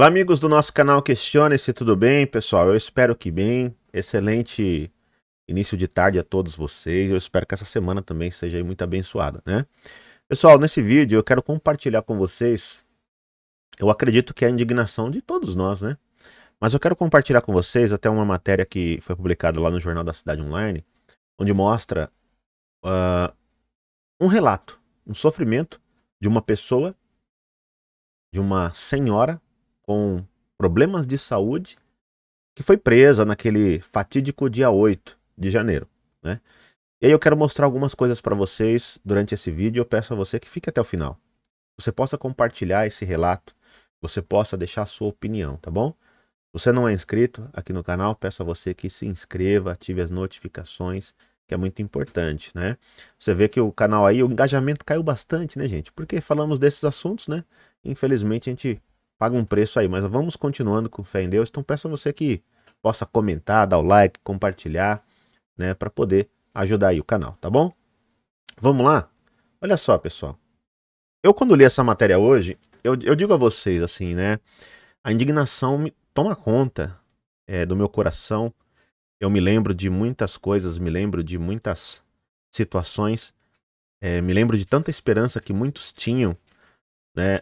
Olá, amigos do nosso canal Questione-se, tudo bem, pessoal? Eu espero que bem. Excelente início de tarde a todos vocês. Eu espero que essa semana também seja muito abençoada, né? Pessoal, nesse vídeo eu quero compartilhar com vocês. Eu acredito que é a indignação de todos nós, né? Mas eu quero compartilhar com vocês até uma matéria que foi publicada lá no Jornal da Cidade Online, onde mostra uh, um relato, um sofrimento de uma pessoa, de uma senhora com problemas de saúde, que foi presa naquele fatídico dia 8 de janeiro, né? E aí eu quero mostrar algumas coisas para vocês durante esse vídeo, eu peço a você que fique até o final. Você possa compartilhar esse relato, você possa deixar a sua opinião, tá bom? Se você não é inscrito aqui no canal, peço a você que se inscreva, ative as notificações, que é muito importante, né? Você vê que o canal aí, o engajamento caiu bastante, né, gente? Porque falamos desses assuntos, né? Infelizmente a gente paga um preço aí. Mas vamos continuando com fé em Deus. Então peço a você que possa comentar, dar o like, compartilhar, né, para poder ajudar aí o canal, tá bom? Vamos lá? Olha só, pessoal. Eu quando li essa matéria hoje, eu, eu digo a vocês assim, né? A indignação me toma conta é, do meu coração. Eu me lembro de muitas coisas, me lembro de muitas situações, é, me lembro de tanta esperança que muitos tinham, né?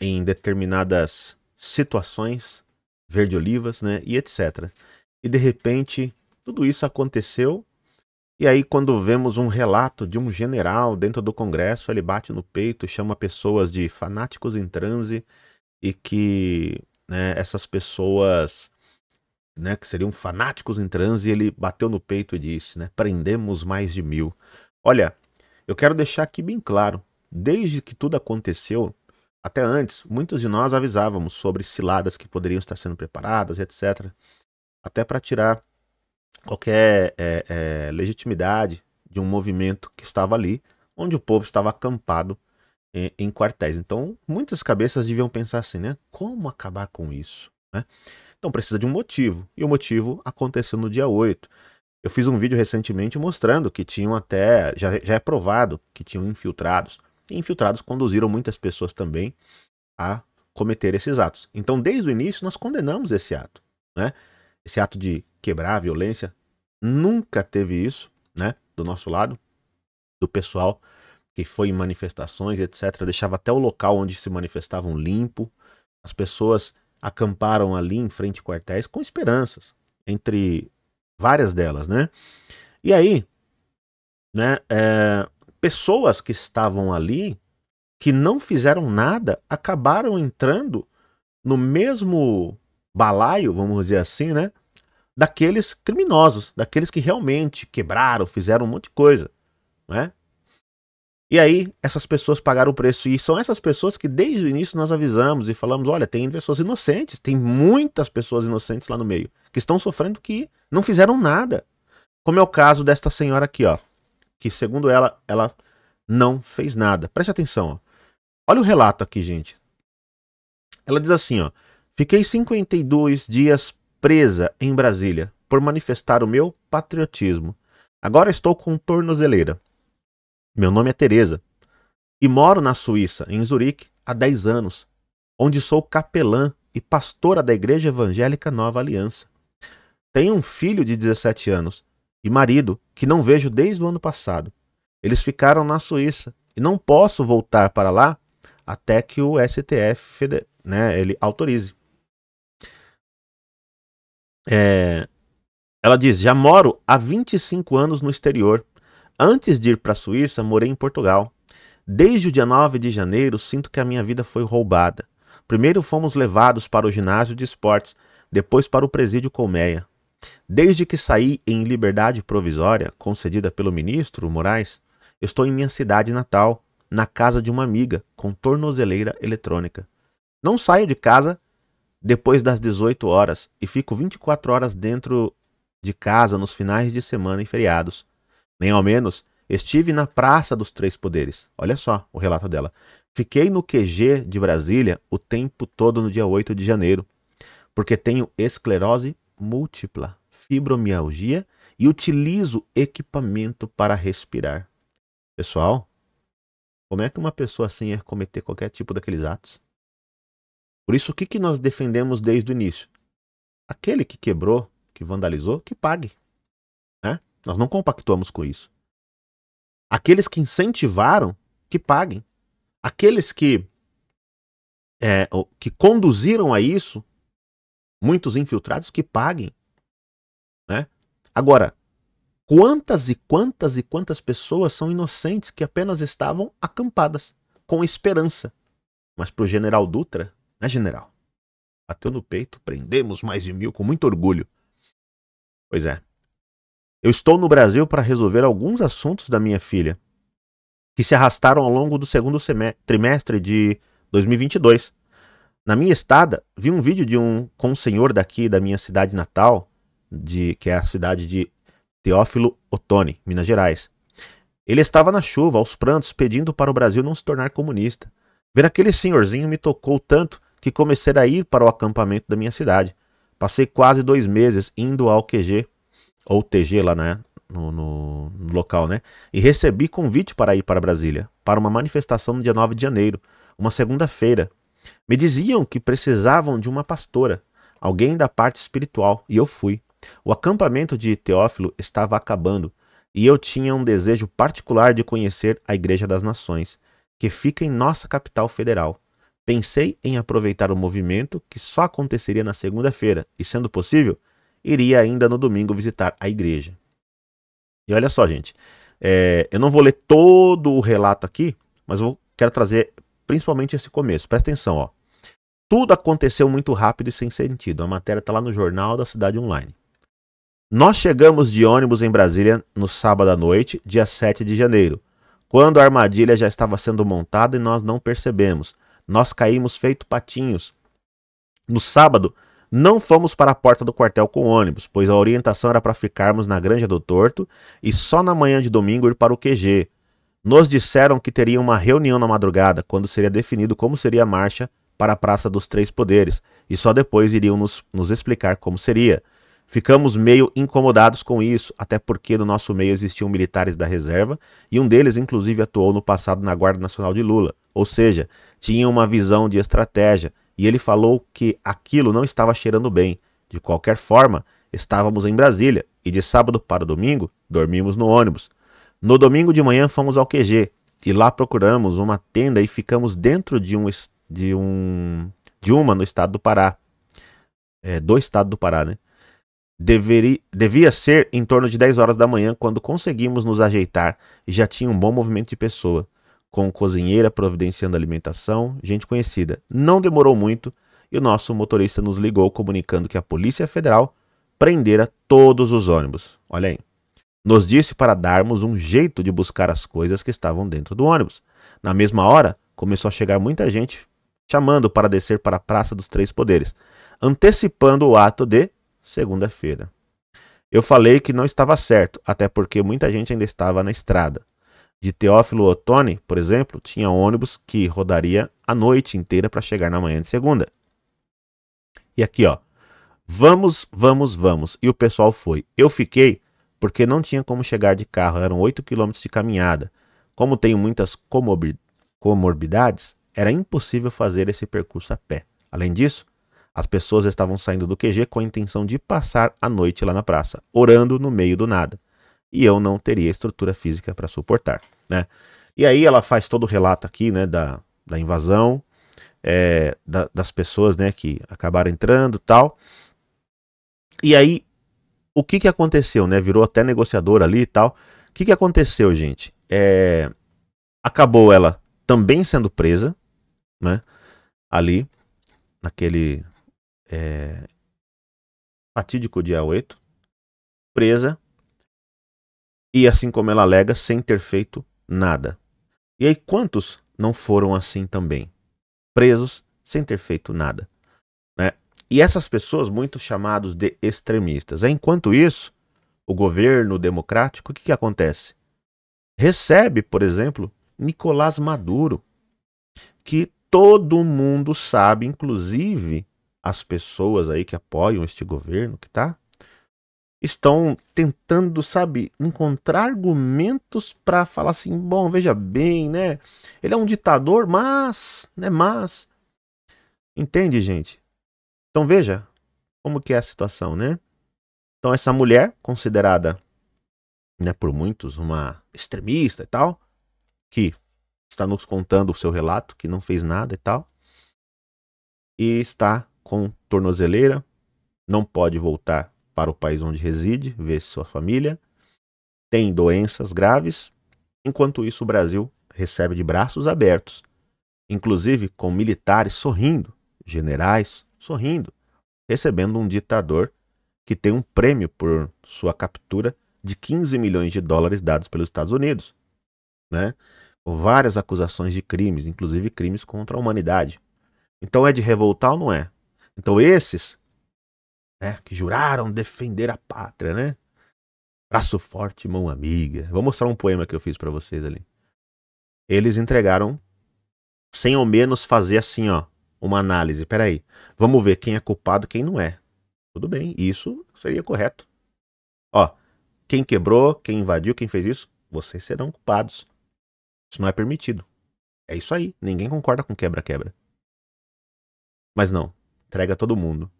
em determinadas situações, verde olivas, né, e etc. E de repente, tudo isso aconteceu. E aí quando vemos um relato de um general dentro do Congresso, ele bate no peito, chama pessoas de fanáticos em transe e que né, essas pessoas né, que seriam fanáticos em transe, ele bateu no peito e disse, né, prendemos mais de mil. Olha, eu quero deixar aqui bem claro, desde que tudo aconteceu, até antes, muitos de nós avisávamos sobre ciladas que poderiam estar sendo preparadas, etc. Até para tirar qualquer é, é, legitimidade de um movimento que estava ali, onde o povo estava acampado em, em, quartéis. Então, muitas cabeças deviam pensar assim, né? Como acabar com isso? Né? Então, precisa de um motivo. E o motivo aconteceu no dia 8. Eu fiz um vídeo recentemente mostrando que tinham até, já, já é provado que tinham infiltrados infiltrados conduziram muitas pessoas também a cometer esses atos. Então, desde o início, nós condenamos esse ato. Né? Esse ato de quebrar a violência nunca teve isso né? do nosso lado, do pessoal que foi em manifestações, etc. Deixava até o local onde se manifestavam limpo. As pessoas acamparam ali em frente a quartéis com esperanças, entre várias delas, né? E aí, né? É, pessoas que estavam ali, que não fizeram nada, acabaram entrando no mesmo balaio, vamos dizer assim, né? Daqueles criminosos, daqueles que realmente quebraram, fizeram um monte de coisa, né? E aí, essas pessoas pagaram o preço. E são essas pessoas que desde o início nós avisamos e falamos: olha, tem pessoas inocentes, tem muitas pessoas inocentes lá no meio, que estão sofrendo que não fizeram nada. Como é o caso desta senhora aqui, ó que, segundo ela, ela não fez nada. Preste atenção. Ó. Olha o relato aqui, gente. Ela diz assim, ó. Fiquei 52 dias presa em Brasília por manifestar o meu patriotismo. Agora estou com tornozeleira. Meu nome é Teresa e moro na Suíça, em Zurique, há 10 anos, onde sou capelã e pastora da Igreja Evangélica Nova Aliança. Tenho um filho de 17 anos e marido, que não vejo desde o ano passado. Eles ficaram na Suíça e não posso voltar para lá até que o STF né, ele autorize. É, ela diz: Já moro há 25 anos no exterior. Antes de ir para a Suíça, morei em Portugal. Desde o dia 9 de janeiro, sinto que a minha vida foi roubada. Primeiro fomos levados para o ginásio de esportes, depois para o presídio Colmeia. Desde que saí em liberdade provisória, concedida pelo ministro Moraes, estou em minha cidade natal, na casa de uma amiga, com tornozeleira eletrônica. Não saio de casa depois das 18 horas e fico 24 horas dentro de casa nos finais de semana e feriados. Nem ao menos estive na Praça dos Três Poderes. Olha só o relato dela. Fiquei no QG de Brasília o tempo todo no dia 8 de janeiro, porque tenho esclerose múltipla fibromialgia e utilizo equipamento para respirar. Pessoal, como é que uma pessoa assim ia é cometer qualquer tipo daqueles atos? Por isso, o que, que nós defendemos desde o início? Aquele que quebrou, que vandalizou, que pague. Né? Nós não compactuamos com isso. Aqueles que incentivaram, que paguem. Aqueles que, é, que conduziram a isso, muitos infiltrados que paguem. Né? Agora, quantas e quantas e quantas pessoas são inocentes que apenas estavam acampadas, com esperança. Mas para o general Dutra, né, general? Bateu no peito, prendemos mais de mil com muito orgulho. Pois é. Eu estou no Brasil para resolver alguns assuntos da minha filha, que se arrastaram ao longo do segundo trimestre de 2022. Na minha estada, vi um vídeo de um consenhor daqui da minha cidade natal, de que é a cidade de Teófilo Otoni, Minas Gerais. Ele estava na chuva, aos prantos, pedindo para o Brasil não se tornar comunista. Ver aquele senhorzinho me tocou tanto que comecei a ir para o acampamento da minha cidade. Passei quase dois meses indo ao QG, ou TG lá né, no, no, no, local, né? E recebi convite para ir para Brasília, para uma manifestação no dia 9 de janeiro, uma segunda-feira, me diziam que precisavam de uma pastora, alguém da parte espiritual, e eu fui. O acampamento de Teófilo estava acabando e eu tinha um desejo particular de conhecer a Igreja das Nações, que fica em nossa capital federal. Pensei em aproveitar o movimento que só aconteceria na segunda-feira e, sendo possível, iria ainda no domingo visitar a igreja. E olha só, gente, é, eu não vou ler todo o relato aqui, mas eu quero trazer principalmente esse começo. Presta atenção, ó. Tudo aconteceu muito rápido e sem sentido. A matéria está lá no jornal da Cidade Online. Nós chegamos de ônibus em Brasília no sábado à noite, dia 7 de janeiro, quando a armadilha já estava sendo montada e nós não percebemos. Nós caímos feito patinhos. No sábado, não fomos para a porta do quartel com ônibus, pois a orientação era para ficarmos na Granja do Torto e só na manhã de domingo ir para o QG, nos disseram que teria uma reunião na madrugada, quando seria definido como seria a marcha para a Praça dos Três Poderes, e só depois iriam nos, nos explicar como seria. Ficamos meio incomodados com isso, até porque no nosso meio existiam militares da reserva e um deles, inclusive, atuou no passado na Guarda Nacional de Lula, ou seja, tinha uma visão de estratégia e ele falou que aquilo não estava cheirando bem. De qualquer forma, estávamos em Brasília e de sábado para domingo dormimos no ônibus. No domingo de manhã fomos ao QG e lá procuramos uma tenda e ficamos dentro de um de um de uma no estado do Pará, é, do estado do Pará, né? Deveria devia ser em torno de 10 horas da manhã quando conseguimos nos ajeitar e já tinha um bom movimento de pessoa, com cozinheira providenciando alimentação, gente conhecida. Não demorou muito e o nosso motorista nos ligou comunicando que a Polícia Federal prendera todos os ônibus. Olha aí. Nos disse para darmos um jeito de buscar as coisas que estavam dentro do ônibus. Na mesma hora, começou a chegar muita gente chamando para descer para a Praça dos Três Poderes, antecipando o ato de segunda-feira. Eu falei que não estava certo, até porque muita gente ainda estava na estrada. De Teófilo Ottoni, por exemplo, tinha ônibus que rodaria a noite inteira para chegar na manhã de segunda. E aqui, ó. Vamos, vamos, vamos. E o pessoal foi. Eu fiquei porque não tinha como chegar de carro, eram 8 quilômetros de caminhada. Como tenho muitas comorbidades, era impossível fazer esse percurso a pé. Além disso, as pessoas estavam saindo do QG com a intenção de passar a noite lá na praça, orando no meio do nada. E eu não teria estrutura física para suportar, né? E aí ela faz todo o relato aqui, né, da, da invasão, é, da, das pessoas, né, que acabaram entrando tal. E aí o que, que aconteceu, né? Virou até negociador ali e tal. O que, que aconteceu, gente? É... Acabou ela também sendo presa, né? Ali, naquele é... fatídico dia 8. Presa. E assim como ela alega, sem ter feito nada. E aí, quantos não foram assim também? Presos sem ter feito nada. E essas pessoas, muito chamados de extremistas. Enquanto isso, o governo democrático, o que, que acontece? Recebe, por exemplo, Nicolás Maduro, que todo mundo sabe, inclusive as pessoas aí que apoiam este governo, que tá? Estão tentando, sabe, encontrar argumentos para falar assim, bom, veja bem, né? Ele é um ditador, mas, né, mas Entende, gente? Então veja como que é a situação, né? Então essa mulher, considerada né, por muitos uma extremista e tal, que está nos contando o seu relato, que não fez nada e tal, e está com tornozeleira, não pode voltar para o país onde reside, ver sua família, tem doenças graves. Enquanto isso, o Brasil recebe de braços abertos, inclusive com militares sorrindo, generais sorrindo, recebendo um ditador que tem um prêmio por sua captura de 15 milhões de dólares dados pelos Estados Unidos, né? Com várias acusações de crimes, inclusive crimes contra a humanidade. Então é de revoltar ou não é? Então esses, né, que juraram defender a pátria, né? Braço forte, mão amiga. Vou mostrar um poema que eu fiz para vocês ali. Eles entregaram sem ao menos fazer assim, ó uma análise. Peraí, vamos ver quem é culpado quem não é. Tudo bem, isso seria correto. Ó, quem quebrou, quem invadiu, quem fez isso, vocês serão culpados. Isso não é permitido. É isso aí. Ninguém concorda com quebra-quebra. Mas não, entrega todo mundo.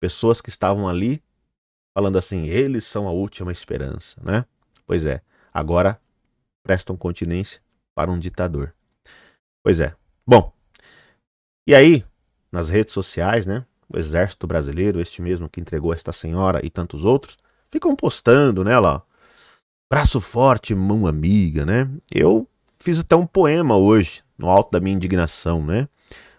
Pessoas que estavam ali falando assim, eles são a última esperança, né? Pois é, agora prestam continência para um ditador. Pois é. Bom, e aí, nas redes sociais, né? O exército brasileiro, este mesmo que entregou esta senhora e tantos outros, ficam postando nela, né, ó, braço forte, mão amiga, né? Eu fiz até um poema hoje, no alto da minha indignação, né?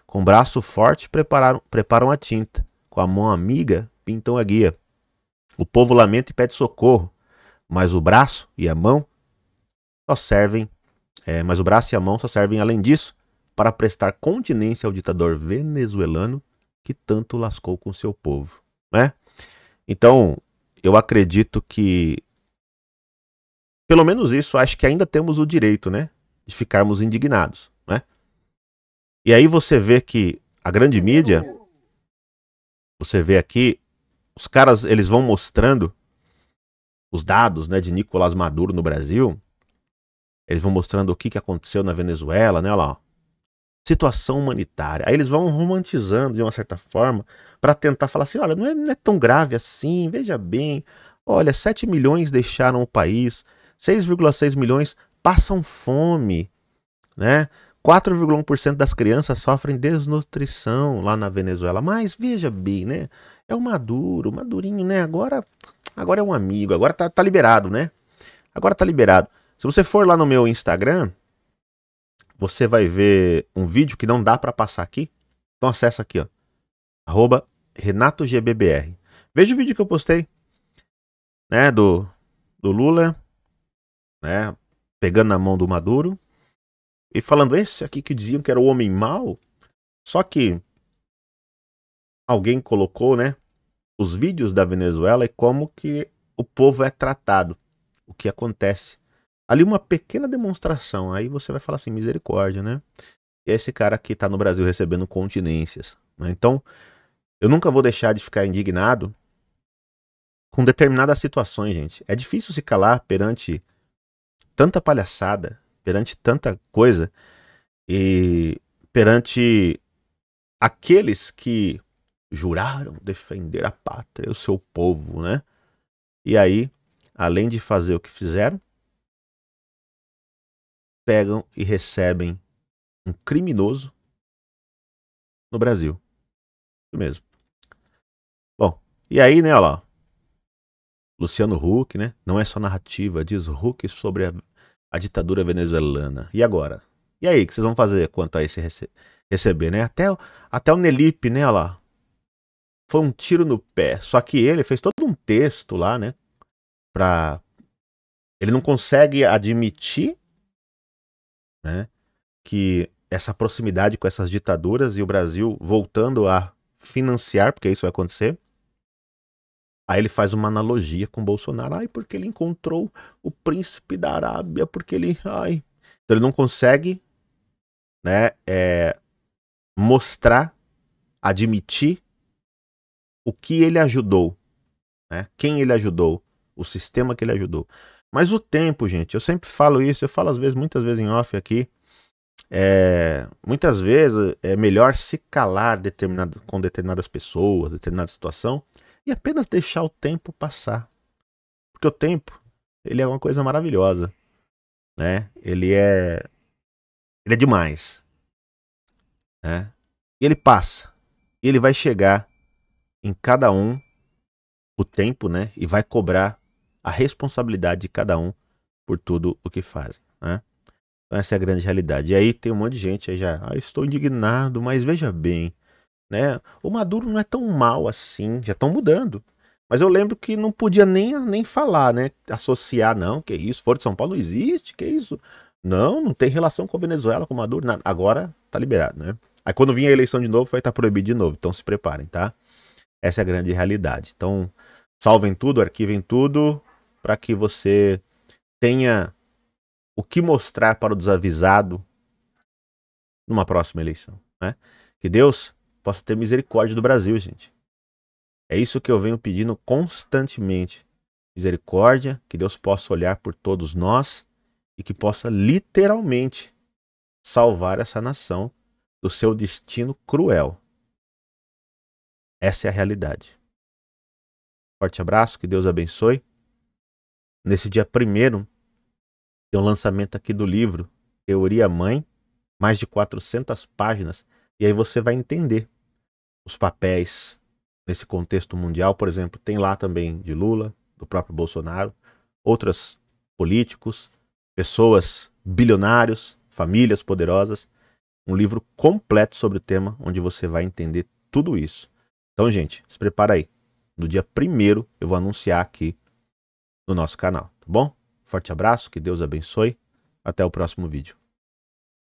Com braço forte preparam, preparam a tinta, com a mão amiga pintam a guia. O povo lamenta e pede socorro, mas o braço e a mão só servem, é, mas o braço e a mão só servem além disso para prestar continência ao ditador venezuelano que tanto lascou com seu povo, né? Então, eu acredito que pelo menos isso, acho que ainda temos o direito, né, de ficarmos indignados, né? E aí você vê que a grande mídia você vê aqui os caras, eles vão mostrando os dados, né, de Nicolás Maduro no Brasil. Eles vão mostrando o que, que aconteceu na Venezuela, né, Olha lá, ó situação humanitária. Aí eles vão romantizando de uma certa forma para tentar falar assim: olha, não é, não é, tão grave assim, veja bem. Olha, 7 milhões deixaram o país, 6,6 milhões passam fome, né? 4,1% das crianças sofrem desnutrição lá na Venezuela. Mas veja bem, né? É o Maduro, o Madurinho, né? Agora, agora é um amigo, agora tá, tá liberado, né? Agora tá liberado. Se você for lá no meu Instagram, você vai ver um vídeo que não dá para passar aqui. Então acessa aqui, ó. Arroba RenatoGBBR. Veja o vídeo que eu postei, né, do, do Lula, né, pegando na mão do Maduro e falando esse aqui que diziam que era o homem mau. Só que alguém colocou, né, os vídeos da Venezuela e como que o povo é tratado, o que acontece ali uma pequena demonstração. Aí você vai falar assim, misericórdia, né? E é esse cara aqui está no Brasil recebendo continências. Né? Então, eu nunca vou deixar de ficar indignado com determinadas situações, gente. É difícil se calar perante tanta palhaçada, perante tanta coisa e perante aqueles que juraram defender a pátria, o seu povo, né? E aí, além de fazer o que fizeram, pegam e recebem um criminoso no Brasil. Isso mesmo. Bom, e aí, né, olha lá. Luciano Huck, né? Não é só narrativa, diz Huck sobre a, a ditadura venezuelana. E agora? E aí, o que vocês vão fazer quanto a esse rece receber, né? Até, até o Nelipe, né, olha lá. Foi um tiro no pé. Só que ele fez todo um texto lá, né? Pra. Ele não consegue admitir né? Que essa proximidade com essas ditaduras e o Brasil voltando a financiar, porque isso vai acontecer. Aí ele faz uma analogia com Bolsonaro, ai, porque ele encontrou o príncipe da Arábia, porque ele, ai, então ele não consegue, né, é, mostrar, admitir o que ele ajudou, né? Quem ele ajudou, o sistema que ele ajudou. Mas o tempo, gente, eu sempre falo isso, eu falo às vezes, muitas vezes em off aqui. É, muitas vezes é melhor se calar determinado, com determinadas pessoas, determinada situação, e apenas deixar o tempo passar. Porque o tempo, ele é uma coisa maravilhosa, né? Ele é ele é demais, né? E ele passa, e ele vai chegar em cada um o tempo, né? E vai cobrar a responsabilidade de cada um por tudo o que fazem, né? Então essa é a grande realidade. E aí tem um monte de gente aí já, ah, estou indignado, mas veja bem, né? O Maduro não é tão mal assim, já estão mudando. Mas eu lembro que não podia nem, nem falar, né? Associar, não, que isso, Foro de São Paulo não existe, que isso. Não, não tem relação com Venezuela, com Maduro, nada. Agora tá liberado, né? Aí quando vir a eleição de novo, vai estar tá proibido de novo. Então se preparem, tá? Essa é a grande realidade. Então, salvem tudo, arquivem tudo, para que você tenha o que mostrar para o desavisado numa próxima eleição. Né? Que Deus possa ter misericórdia do Brasil, gente. É isso que eu venho pedindo constantemente. Misericórdia, que Deus possa olhar por todos nós e que possa literalmente salvar essa nação do seu destino cruel. Essa é a realidade. Forte abraço, que Deus abençoe nesse dia primeiro tem o lançamento aqui do livro Teoria Mãe, mais de 400 páginas, e aí você vai entender os papéis nesse contexto mundial, por exemplo, tem lá também de Lula, do próprio Bolsonaro, outros políticos, pessoas bilionários, famílias poderosas, um livro completo sobre o tema onde você vai entender tudo isso. Então, gente, se prepara aí. No dia primeiro eu vou anunciar aqui no nosso canal, tá bom? Forte abraço, que Deus abençoe. Até o próximo vídeo.